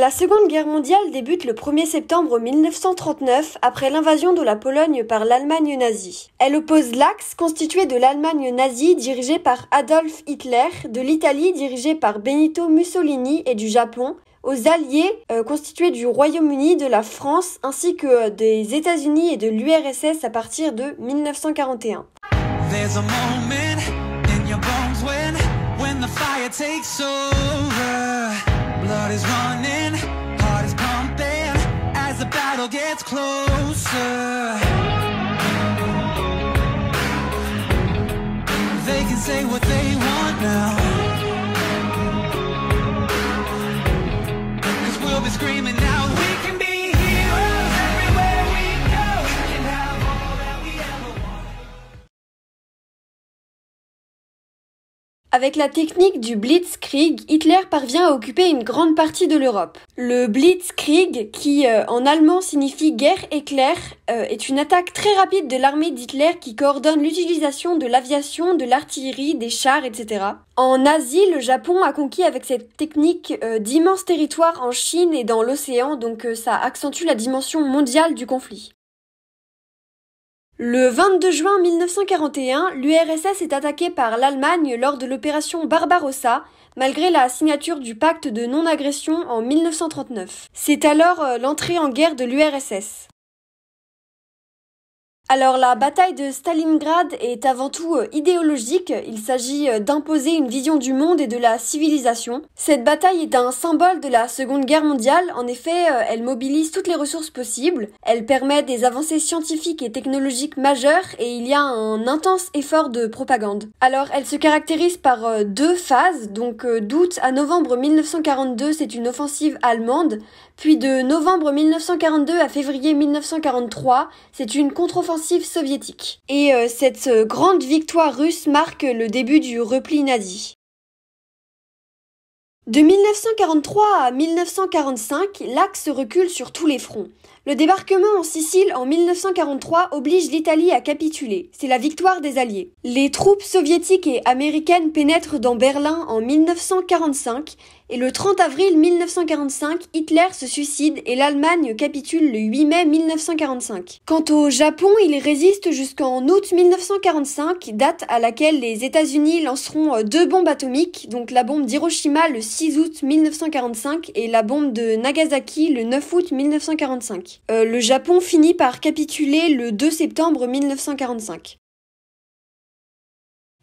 La Seconde Guerre mondiale débute le 1er septembre 1939 après l'invasion de la Pologne par l'Allemagne nazie. Elle oppose l'axe constitué de l'Allemagne nazie dirigée par Adolf Hitler, de l'Italie dirigée par Benito Mussolini et du Japon, aux alliés euh, constitués du Royaume-Uni, de la France ainsi que euh, des États-Unis et de l'URSS à partir de 1941. Blood is running, heart is pumping As the battle gets closer They can say what they want now Avec la technique du Blitzkrieg, Hitler parvient à occuper une grande partie de l'Europe. Le Blitzkrieg, qui euh, en allemand signifie guerre éclair, euh, est une attaque très rapide de l'armée d'Hitler qui coordonne l'utilisation de l'aviation, de l'artillerie, des chars, etc. En Asie, le Japon a conquis avec cette technique euh, d'immenses territoires en Chine et dans l'océan, donc ça accentue la dimension mondiale du conflit. Le 22 juin 1941, l'URSS est attaquée par l'Allemagne lors de l'opération Barbarossa, malgré la signature du pacte de non-agression en 1939. C'est alors euh, l'entrée en guerre de l'URSS. Alors la bataille de Stalingrad est avant tout euh, idéologique, il s'agit euh, d'imposer une vision du monde et de la civilisation. Cette bataille est un symbole de la Seconde Guerre mondiale, en effet euh, elle mobilise toutes les ressources possibles, elle permet des avancées scientifiques et technologiques majeures et il y a un intense effort de propagande. Alors elle se caractérise par deux phases, donc d'août à novembre 1942 c'est une offensive allemande, puis de novembre 1942 à février 1943, c'est une contre-offensive soviétique. Et euh, cette euh, grande victoire russe marque le début du repli nazi. De 1943 à 1945, l'Axe recule sur tous les fronts. Le débarquement en Sicile en 1943 oblige l'Italie à capituler. C'est la victoire des Alliés. Les troupes soviétiques et américaines pénètrent dans Berlin en 1945 et le 30 avril 1945, Hitler se suicide et l'Allemagne capitule le 8 mai 1945. Quant au Japon, il résiste jusqu'en août 1945, date à laquelle les États-Unis lanceront deux bombes atomiques, donc la bombe d'Hiroshima le 6 août 1945 et la bombe de Nagasaki le 9 août 1945. Euh, le Japon finit par capituler le 2 septembre 1945.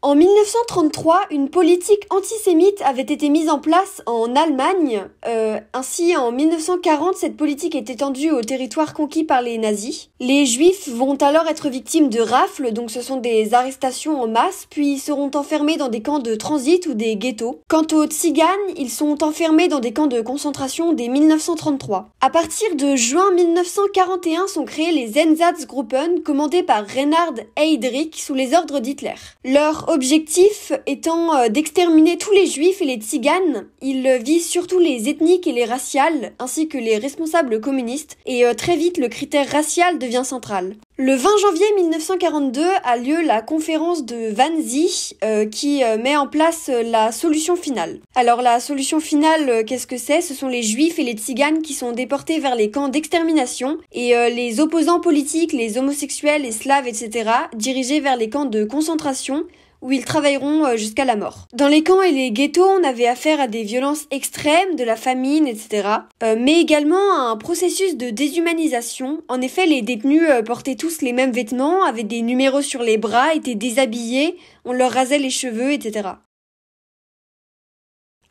En 1933, une politique antisémite avait été mise en place en Allemagne. Euh, ainsi, en 1940, cette politique est étendue au territoire conquis par les nazis. Les juifs vont alors être victimes de rafles, donc ce sont des arrestations en masse, puis seront enfermés dans des camps de transit ou des ghettos. Quant aux tziganes, ils sont enfermés dans des camps de concentration dès 1933. À partir de juin 1941 sont créés les Einsatzgruppen, commandés par Reinhard Heydrich sous les ordres d'Hitler. Leur objectif étant euh, d'exterminer tous les juifs et les tziganes, il euh, vise surtout les ethniques et les raciales, ainsi que les responsables communistes, et euh, très vite le critère racial devient central. Le 20 janvier 1942 a lieu la conférence de Wannsee qui met en place la solution finale. Alors la solution finale, qu'est-ce que c'est Ce sont les juifs et les tziganes qui sont déportés vers les camps d'extermination et les opposants politiques, les homosexuels, les slaves, etc., dirigés vers les camps de concentration où ils travailleront euh, jusqu'à la mort. Dans les camps et les ghettos, on avait affaire à des violences extrêmes, de la famine, etc. Euh, mais également à un processus de déshumanisation. En effet, les détenus euh, portaient tous les mêmes vêtements, avaient des numéros sur les bras, étaient déshabillés, on leur rasait les cheveux, etc.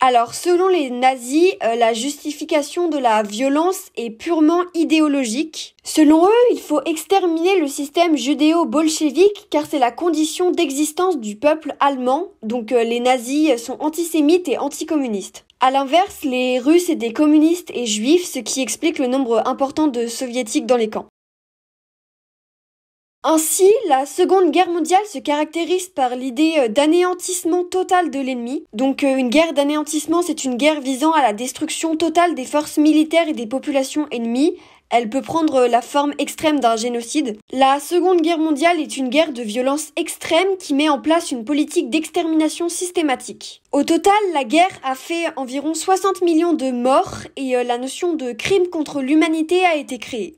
Alors, selon les nazis, euh, la justification de la violence est purement idéologique. Selon eux, il faut exterminer le système judéo-bolchevique car c'est la condition d'existence du peuple allemand, donc euh, les nazis sont antisémites et anticommunistes. À l'inverse, les Russes étaient communistes et juifs, ce qui explique le nombre important de soviétiques dans les camps. Ainsi, la Seconde Guerre mondiale se caractérise par l'idée euh, d'anéantissement total de l'ennemi. Donc euh, une guerre d'anéantissement, c'est une guerre visant à la destruction totale des forces militaires et des populations ennemies. Elle peut prendre euh, la forme extrême d'un génocide. La Seconde Guerre mondiale est une guerre de violence extrême qui met en place une politique d'extermination systématique. Au total, la guerre a fait environ 60 millions de morts et la notion de crime contre l'humanité a été créée.